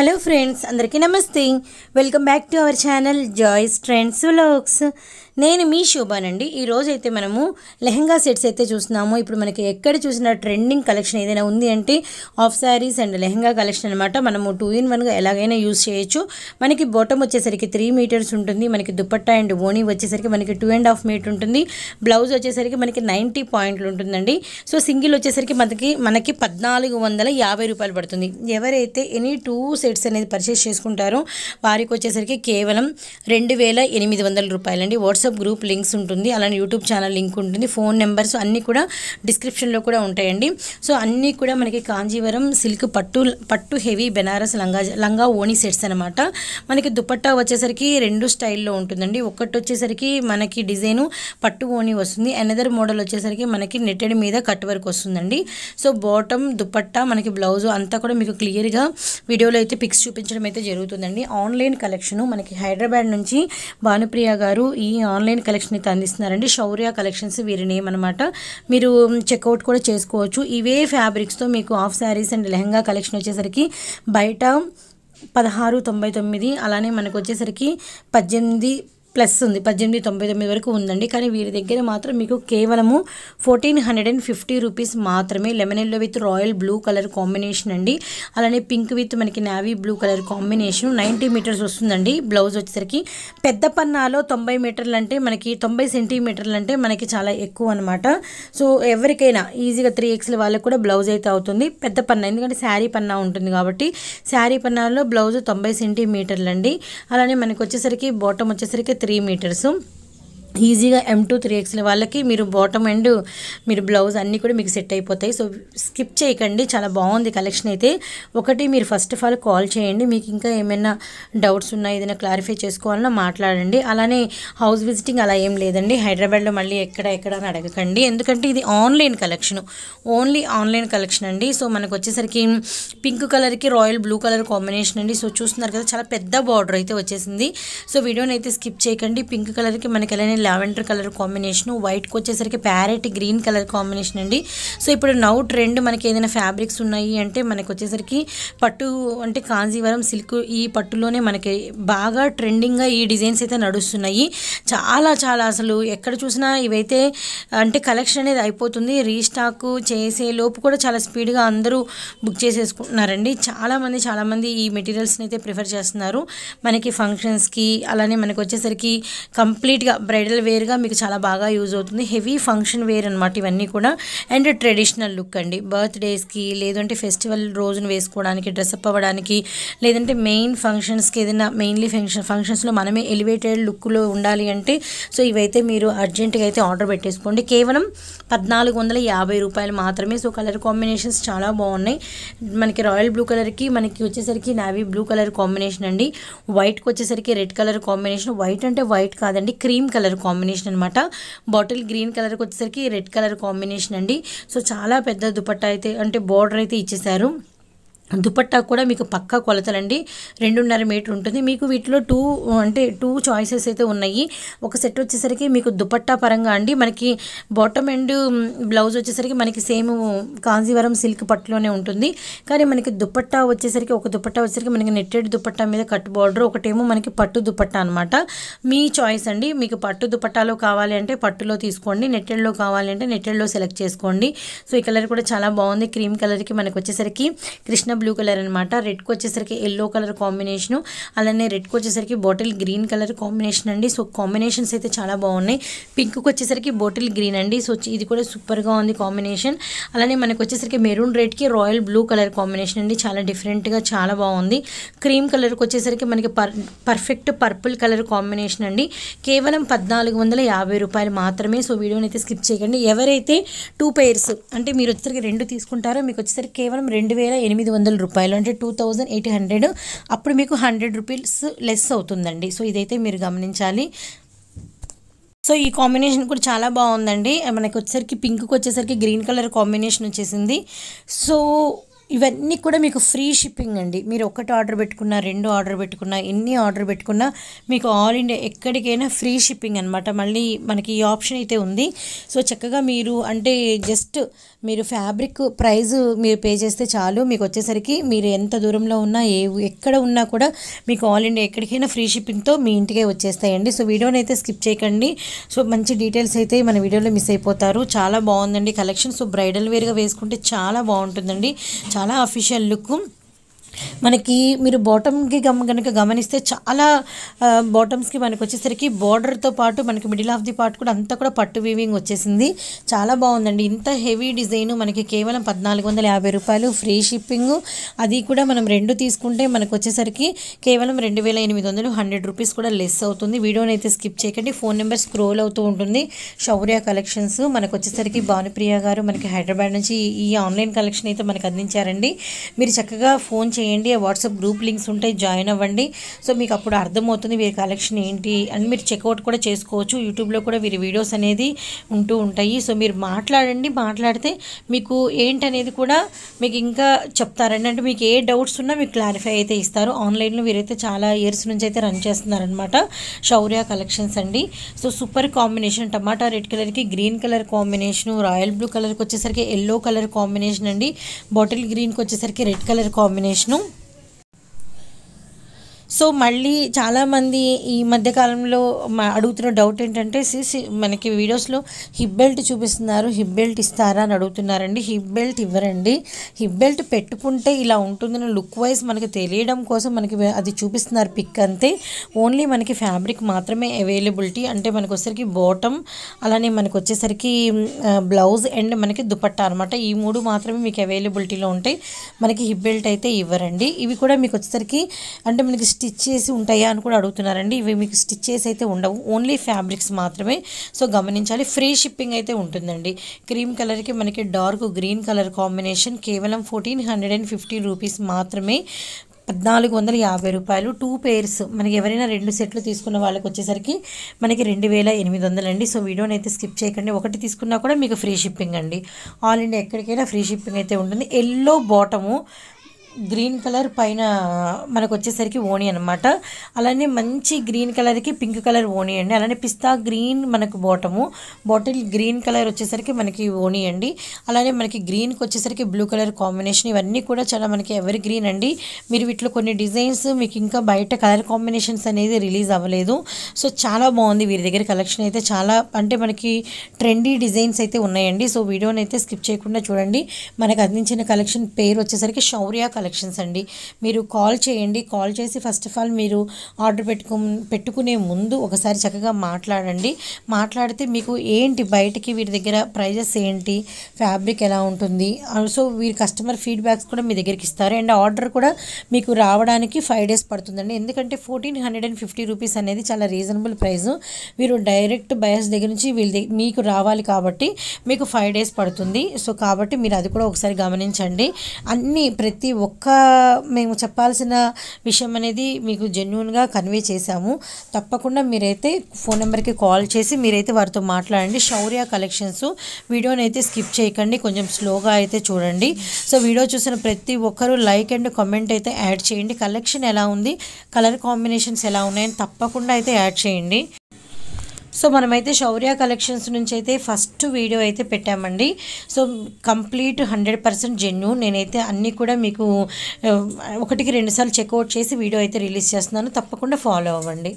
hello friends అందరికీ నమస్తే welcome back to our channel joys trends vlogs నేను మీ శోభానండి రోజైతే మనము లెహంగా సెట్స్ అయితే చూస్తున్నాము ఇప్పుడు మనకి ఎక్కడ చూసిన ట్రెండింగ్ కలెక్షన్ ఏదైనా ఉంది అంటే half saris and lehenga collection అనమాట మనము టూ ఇన్ వన్గా ఎలాగైనా యూస్ చేయొచ్చు మనకి బాటమ్ వచ్చేసరికి త్రీ మీటర్స్ ఉంటుంది మనకి దుపట్టా అండ్ ఓనీ వచ్చేసరికి మనకి టూ అండ్ హాఫ్ మీటర్ ఉంటుంది బ్లౌజ్ వచ్చేసరికి మనకి నైంటీ పాయింట్లు ఉంటుందండి సో సింగిల్ వచ్చేసరికి మనకి మనకి పద్నాలుగు రూపాయలు పడుతుంది ఎవరైతే ఎనీ టూ సెట్ సెట్స్ అనేది పర్చేస్ చేసుకుంటారు వారికి వచ్చేసరికి కేవలం రెండు వేల ఎనిమిది వందల రూపాయలండి వాట్సాప్ గ్రూప్ లింక్స్ ఉంటుంది అలానే యూట్యూబ్ ఛానల్ లింక్ ఉంటుంది ఫోన్ నెంబర్స్ అన్నీ కూడా డిస్క్రిప్షన్లో కూడా ఉంటాయండి సో అన్నీ కూడా మనకి కాంజీవరం సిల్క్ పట్టు పట్టు హెవీ బెనారస్ లంగా లంగా ఓణి సెట్స్ అనమాట మనకి దుపట్టా వచ్చేసరికి రెండు స్టైల్లో ఉంటుందండి ఒకటి వచ్చేసరికి మనకి డిజైను పట్టు ఓణి వస్తుంది అనదర్ మోడల్ వచ్చేసరికి మనకి నెట్టెడ్ మీద కట్ వర్క్ వస్తుందండి సో బాటమ్ దుపట్టా మనకి బ్లౌజ్ అంతా కూడా మీకు క్లియర్గా వీడియోలో అయితే పిక్స్ చూపించడం అయితే జరుగుతుందండి ఆన్లైన్ కలెక్షన్ మనకి హైదరాబాద్ నుంచి భానుప్రియ గారు ఈ ఆన్లైన్ కలెక్షన్ అయితే అందిస్తున్నారండి శౌర్య కలెక్షన్స్ వీరి నేమ్ అనమాట మీరు చెక్అవుట్ కూడా చేసుకోవచ్చు ఇవే ఫ్యాబ్రిక్స్తో మీకు half saris and lehenga collection వచ్చేసరికి బయట పదహారు తొంభై తొమ్మిది అలానే మనకు వచ్చేసరికి పద్దెనిమిది ప్లస్ ఉంది పద్దెనిమిది తొంభై తొమ్మిది వరకు ఉందండి కానీ వీరి దగ్గర మాత్రం మీకు కేవలము fourteen hundred and fifty rupees మాత్రమే లెమనెల్లో with royal blue colour combination అండి అలానే పింక్ విత్ మనకి navy blue colour combination ninety meters వస్తుందండి బ్లౌజ్ వచ్చేసరికి పెద్ద పన్నాలో తొంభై మీటర్లు అంటే మనకి తొంభై సెంటీమీటర్లు అంటే మనకి చాలా ఎక్కువ అనమాట సో ఎవరికైనా ఈజీగా త్రీ ఎక్స్ల వాళ్ళకి కూడా బ్లౌజ్ అయితే అవుతుంది పెద్ద పన్నా ఎందుకంటే శారీ పన్నా ఉంటుంది కాబట్టి శారీ పన్నాలో బ్లౌజ్ తొంభై సెంటీమీటర్లు అండి అలానే మనకు వచ్చేసరికి బాటమ్ వచ్చేసరికి त्री मीटर्स ఈజీగా ఎం టూ త్రీ ఎక్స్ల వాళ్ళకి మీరు బాటమ్ అండ్ మీరు బ్లౌజ్ అన్నీ కూడా మీకు సెట్ అయిపోతాయి సో స్కిప్ చేయకండి చాలా బాగుంది కలెక్షన్ అయితే ఒకటి మీరు ఫస్ట్ ఆఫ్ ఆల్ కాల్ చేయండి మీకు ఇంకా ఏమైనా డౌట్స్ ఉన్నా ఏదైనా క్లారిఫై చేసుకోవాలన్నా మాట్లాడండి అలానే హౌస్ విజిటింగ్ అలా ఏం లేదండి హైదరాబాద్లో మళ్ళీ ఎక్కడ ఎక్కడ అని అడగకండి ఎందుకంటే ఇది online collection only online collection అండి సో మనకు వచ్చేసరికి పింక్ కలర్కి రాయల్ బ్లూ కలర్ కాంబినేషన్ అండి సో చూస్తున్నారు కదా చాలా పెద్ద బార్డర్ అయితే వచ్చేసింది సో వీడియోని అయితే స్కిప్ చేయకండి పింక్ కలర్కి మనకి ఎలా లావెండర్ కలర్ కాంబినేషన్ వైట్కి వచ్చేసరికి ప్యారెట్ గ్రీన్ కలర్ కాంబినేషన్ అండి సో ఇప్పుడు నౌ ట్రెండ్ మనకి ఏదైనా ఫ్యాబ్రిక్స్ ఉన్నాయి అంటే మనకు వచ్చేసరికి పట్టు అంటే కాంజీవరం సిల్క్ ఈ పట్టులోనే మనకి బాగా ట్రెండింగ్గా ఈ డిజైన్స్ అయితే నడుస్తున్నాయి చాలా చాలా అసలు ఎక్కడ చూసినా ఇవైతే అంటే కలెక్షన్ అనేది అయిపోతుంది రీస్టాక్ చేసే లోపు కూడా చాలా స్పీడ్గా అందరూ బుక్ చేసేసుకుంటున్నారండి చాలామంది చాలామంది ఈ మెటీరియల్స్ని అయితే ప్రిఫర్ చేస్తున్నారు మనకి ఫంక్షన్స్కి అలానే మనకు వచ్చేసరికి కంప్లీట్గా బ్రైడల్ బ్రైడల్ వేర్గా మీకు చాలా బాగా యూజ్ అవుతుంది హెవీ ఫంక్షన్ వేర్ అనమాట ఇవన్నీ కూడా అండ్ ట్రెడిషనల్ లుక్ అండి బర్త్డేస్కి లేదంటే ఫెస్టివల్ రోజును వేసుకోవడానికి డ్రెస్అప్ అవ్వడానికి లేదంటే మెయిన్ ఫంక్షన్స్కి ఏదైనా మెయిన్లీ ఫంక్షన్ ఫంక్షన్స్లో మనమే ఎలివేటెడ్ లుక్లో ఉండాలి అంటే సో ఇవైతే మీరు అర్జెంటుగా అయితే ఆర్డర్ పెట్టేసుకోండి కేవలం పద్నాలుగు వందల యాభై రూపాయలు మాత్రమే సో కలర్ కాంబినేషన్స్ చాలా బాగున్నాయి మనకి రాయల్ బ్లూ కలర్కి మనకి వచ్చేసరికి నావీ బ్లూ కలర్ కాంబినేషన్ అండి వైట్కి వచ్చేసరికి రెడ్ కలర్ కాంబినేషన్ వైట్ అంటే వైట్ కాదండి క్రీమ్ కలర్ కాంబినేషన్ అనమాట బాటిల్ గ్రీన్ కలర్కి వచ్చేసరికి రెడ్ కలర్ కాంబినేషన్ అండి సో చాలా పెద్ద దుపట్టా అయితే అంటే బార్డర్ అయితే ఇచ్చేసారు దుపట్టా కూడా మీకు పక్కా కొలతలండి రెండున్నర మీటర్ ఉంటుంది మీకు వీటిలో టూ అంటే టూ చాయిసెస్ అయితే ఉన్నాయి ఒక సెట్ వచ్చేసరికి మీకు దుపట్టా పరంగా అండి మనకి బాటమ్ అండ్ బ్లౌజ్ వచ్చేసరికి మనకి సేమ్ కాంజీవరం సిల్క్ పట్టులోనే ఉంటుంది కానీ మనకి దుపట్టా వచ్చేసరికి ఒక దుపట్టా వచ్చేసరికి మనకి నెట్టెడ్ దుపట్టా మీద కట్ బార్డర్ ఒకటేమో మనకి పట్టు దుపట్టా అనమాట మీ చాయిస్ అండి మీకు పట్టు దుపట్టాలో కావాలి అంటే పట్టులో తీసుకోండి నెట్టెడ్లో కావాలి అంటే నెట్టెడ్లో సెలెక్ట్ చేసుకోండి సో ఈ కలర్ కూడా చాలా బాగుంది క్రీమ్ కలర్కి మనకు వచ్చేసరికి కృష్ణ బ్లూ కలర్ అనమాట రెడ్కి వచ్చేసరికి ఎల్లో కలర్ కాంబినేషను అలానే రెడ్కి వచ్చేసరికి బాటిల్ గ్రీన్ కలర్ కాంబినేషన్ అండి సో కాంబినేషన్స్ అయితే చాలా బాగున్నాయి పింక్కి వచ్చేసరికి బాటిల్ గ్రీన్ అండి సో ఇది కూడా సూపర్గా ఉంది కాంబినేషన్ అలానే మనకు వచ్చేసరికి మెరూన్ రెడ్కి రాయల్ బ్లూ కలర్ కాంబినేషన్ అండి చాలా డిఫరెంట్గా చాలా బాగుంది క్రీమ్ కలర్కి వచ్చేసరికి మనకి పర్ఫెక్ట్ పర్పుల్ కలర్ కాంబినేషన్ అండి కేవలం పద్నాలుగు వందల యాభై రూపాయలు మాత్రమే సో వీడియోని అయితే స్కిప్ చేయకండి ఎవరైతే టూ పెయిర్స్ అంటే మీరు వచ్చేసరికి రెండు తీసుకుంటారో మీకు వచ్చేసరికి కేవలం రెండు వేల ఎనిమిది వందల వందల రూపాయలు అంటే టూ థౌజండ్ ఎయిట్ హండ్రెడ్ అప్పుడు మీకు హండ్రెడ్ రూపీస్ లెస్ అవుతుందండి సో ఇదైతే మీరు గమనించాలి సో ఈ కాంబినేషన్ కూడా చాలా బాగుందండి మనకి వచ్చేసరికి పింక్కి వచ్చేసరికి గ్రీన్ కలర్ కాంబినేషన్ వచ్చేసింది సో ఇవన్నీ కూడా మీకు ఫ్రీ షిప్పింగ్ అండి మీరు ఒకటి ఆర్డర్ పెట్టుకున్నా రెండు ఆర్డర్ పెట్టుకున్నా ఎన్ని ఆర్డర్ పెట్టుకున్నా మీకు ఆల్ ఇండియా ఎక్కడికైనా ఫ్రీ షిప్పింగ్ అనమాట మళ్ళీ మనకి ఈ ఆప్షన్ అయితే ఉంది సో చక్కగా మీరు అంటే జస్ట్ మీరు ఫ్యాబ్రిక్ ప్రైజు మీరు పే చేస్తే చాలు మీకు వచ్చేసరికి మీరు ఎంత దూరంలో ఉన్నా ఏ ఎక్కడ ఉన్నా కూడా మీకు ఆల్ ఇండియా ఎక్కడికైనా ఫ్రీ షిప్పింగ్తో మీ ఇంటికే వచ్చేస్తాయండి సో వీడియోని అయితే స్కిప్ చేయకండి సో మంచి డీటెయిల్స్ అయితే మన వీడియోలో మిస్ అయిపోతారు చాలా బాగుందండి కలెక్షన్ సో బ్రైడల్ వేర్గా వేసుకుంటే చాలా బాగుంటుందండి చాలా தாலா அஃபிஷியல் லுக்கும் మనకి మీరు బాటమ్కి గమ కనుక గమనిస్తే చాలా బాటమ్స్కి మనకు వచ్చేసరికి బార్డర్తో పాటు మనకి మిడిల్ ఆఫ్ ది పార్ట్ కూడా అంతా కూడా పట్టు వీవింగ్ వచ్చేసింది చాలా బాగుందండి ఇంత హెవీ డిజైన్ మనకి కేవలం పద్నాలుగు వందల యాభై రూపాయలు ఫ్రీ షిప్పింగ్ అది కూడా మనం రెండు తీసుకుంటే మనకు వచ్చేసరికి కేవలం రెండు వేల ఎనిమిది వందలు హండ్రెడ్ రూపీస్ కూడా లెస్ అవుతుంది వీడియోని అయితే స్కిప్ చేయకండి ఫోన్ నెంబర్ స్క్రోల్ అవుతూ ఉంటుంది శౌర్య కలెక్షన్స్ మనకు వచ్చేసరికి భానుప్రియ గారు మనకి హైదరాబాద్ నుంచి ఈ ఆన్లైన్ కలెక్షన్ అయితే మనకు అందించారండి మీరు చక్కగా ఫోన్ చేయండి చేయండి వాట్సాప్ గ్రూప్ లింక్స్ ఉంటాయి జాయిన్ అవ్వండి సో మీకు అప్పుడు అర్థమవుతుంది వీరి కలెక్షన్ ఏంటి అండ్ మీరు చెక్అవుట్ కూడా చేసుకోవచ్చు యూట్యూబ్లో కూడా వీరి వీడియోస్ అనేది ఉంటూ ఉంటాయి సో మీరు మాట్లాడండి మాట్లాడితే మీకు ఏంటనేది కూడా మీకు ఇంకా చెప్తారండి అంటే మీకు ఏ డౌట్స్ ఉన్నా మీకు క్లారిఫై అయితే ఇస్తారు ఆన్లైన్లో వీరైతే చాలా ఇయర్స్ నుంచి అయితే రన్ చేస్తున్నారనమాట శౌర్య కలెక్షన్స్ అండి so super combination tomato red కలర్కి green colour combination royal blue కలర్కి వచ్చేసరికి ఎల్లో కలర్ కాంబినేషన్ అండి బాటిల్ గ్రీన్కి వచ్చేసరికి రెడ్ కలర్ కాంబినేషను సో మళ్ళీ చాలామంది ఈ మధ్యకాలంలో అడుగుతున్న డౌట్ ఏంటంటే సిసి మనకి వీడియోస్లో హిప్ బెల్ట్ చూపిస్తున్నారు హిప్ బెల్ట్ ఇస్తారా అని అడుగుతున్నారండి హిప్ బెల్ట్ ఇవ్వరండి హిప్ బెల్ట్ పెట్టుకుంటే ఇలా ఉంటుందని లుక్ వైజ్ మనకి తెలియడం కోసం మనకి అది చూపిస్తున్నారు పిక్ అంతే ఓన్లీ మనకి ఫ్యాబ్రిక్ మాత్రమే అవైలబిలిటీ అంటే మనకు వచ్చేసరికి బాటమ్ అలానే మనకు వచ్చేసరికి బ్లౌజ్ అండ్ మనకి దుపట్ట అనమాట ఈ మూడు మాత్రమే మీకు అవైలబిలిటీలో ఉంటాయి మనకి హిప్ బెల్ట్ అయితే ఇవ్వరండి ఇవి కూడా మీకు వచ్చేసరికి అంటే మనకి స్టిచ్ చేసి ఉంటాయా అని కూడా అడుగుతున్నారండి ఇవి మీకు స్టిచ్ చేసి అయితే ఉండవు ఓన్లీ ఫ్యాబ్రిక్స్ మాత్రమే సో గమనించాలి ఫ్రీ షిప్పింగ్ అయితే ఉంటుందండి క్రీమ్ కలర్కి మనకి డార్క్ గ్రీన్ కలర్ కాంబినేషన్ కేవలం ఫోర్టీన్ హండ్రెడ్ అండ్ రూపీస్ మాత్రమే పద్నాలుగు వందల యాభై రూపాయలు టూ పేర్స్ మనకి ఎవరైనా రెండు సెట్లు తీసుకున్న వాళ్ళకి వచ్చేసరికి మనకి రెండు వేల ఎనిమిది వందలు అండి సో వీడియోని అయితే స్కిప్ చేయకండి ఒకటి తీసుకున్నా కూడా మీకు ఫ్రీ షిప్పింగ్ అండి ఆల్ ఇండియా ఎక్కడికైనా ఫ్రీ షిప్పింగ్ అయితే ఉంటుంది ఎల్లో బాటము గ్రీన్ కలర్ పైన మనకు వచ్చేసరికి ఓని అనమాట అలానే మంచి గ్రీన్ కలర్కి పింక్ కలర్ ఓని అండి అలానే పిస్తా గ్రీన్ మనకు బాటము బాటిల్ గ్రీన్ కలర్ వచ్చేసరికి మనకి ఓని అండి అలానే మనకి గ్రీన్కి వచ్చేసరికి బ్లూ కలర్ కాంబినేషన్ ఇవన్నీ కూడా చాలా మనకి ఎవరి గ్రీన్ అండి మీరు వీటిలో కొన్ని డిజైన్స్ మీకు ఇంకా బయట కలర్ కాంబినేషన్స్ అనేది రిలీజ్ అవ్వలేదు సో చాలా బాగుంది వీరి దగ్గర కలెక్షన్ అయితే చాలా అంటే మనకి ట్రెండీ డిజైన్స్ అయితే ఉన్నాయండి సో వీడియోని అయితే స్కిప్ చేయకుండా చూడండి మనకు అందించిన కలెక్షన్ పేరు వచ్చేసరికి శౌర్య కలెక్షన్స్ అండి మీరు కాల్ చేయండి కాల్ చేసి ఫస్ట్ ఆఫ్ ఆల్ మీరు ఆర్డర్ పెట్టుకు పెట్టుకునే ముందు ఒకసారి చక్కగా మాట్లాడండి మాట్లాడితే మీకు ఏంటి బయటికి వీరి దగ్గర ప్రైజెస్ ఏంటి ఫ్యాబ్రిక్ ఎలా ఉంటుంది సో వీరి కస్టమర్ ఫీడ్బ్యాక్స్ కూడా మీ దగ్గరికి ఇస్తారు అండ్ ఆర్డర్ కూడా మీకు రావడానికి ఫైవ్ డేస్ పడుతుందండి ఎందుకంటే fourteen hundred and fifty rupees అనేది చాలా రీజనబుల్ ప్రైస్ మీరు డైరెక్ట్ బయస్ దగ్గర నుంచి వీళ్ళ మీకు రావాలి కాబట్టి మీకు ఫైవ్ డేస్ పడుతుంది సో కాబట్టి మీరు అది కూడా ఒకసారి గమనించండి అన్నీ ప్రతి ఒక్క ఒక్క మేము చెప్పాల్సిన విషయం అనేది మీకు జెన్యున్గా కన్వే చేశాము తప్పకుండా మీరైతే ఫోన్ నెంబర్కి కాల్ చేసి మీరైతే వారితో మాట్లాడండి శౌర్య కలెక్షన్స్ వీడియోని అయితే స్కిప్ చేయకండి కొంచెం స్లోగా అయితే చూడండి సో వీడియో చూసిన ప్రతి ఒక్కరూ లైక్ అండ్ కామెంట్ అయితే యాడ్ చేయండి కలెక్షన్ ఎలా ఉంది కలర్ కాంబినేషన్స్ ఎలా ఉన్నాయని తప్పకుండా అయితే యాడ్ చేయండి సో మనమైతే శౌర్య కలెక్షన్స్ నుంచి అయితే ఫస్ట్ వీడియో అయితే పెట్టామండి so complete hundred percent genuine నేనైతే అన్నీ కూడా మీకు ఒకటికి రెండుసార్లు చెక్అవుట్ చేసి వీడియో అయితే రిలీజ్ చేస్తున్నాను తప్పకుండా ఫాలో అవ్వండి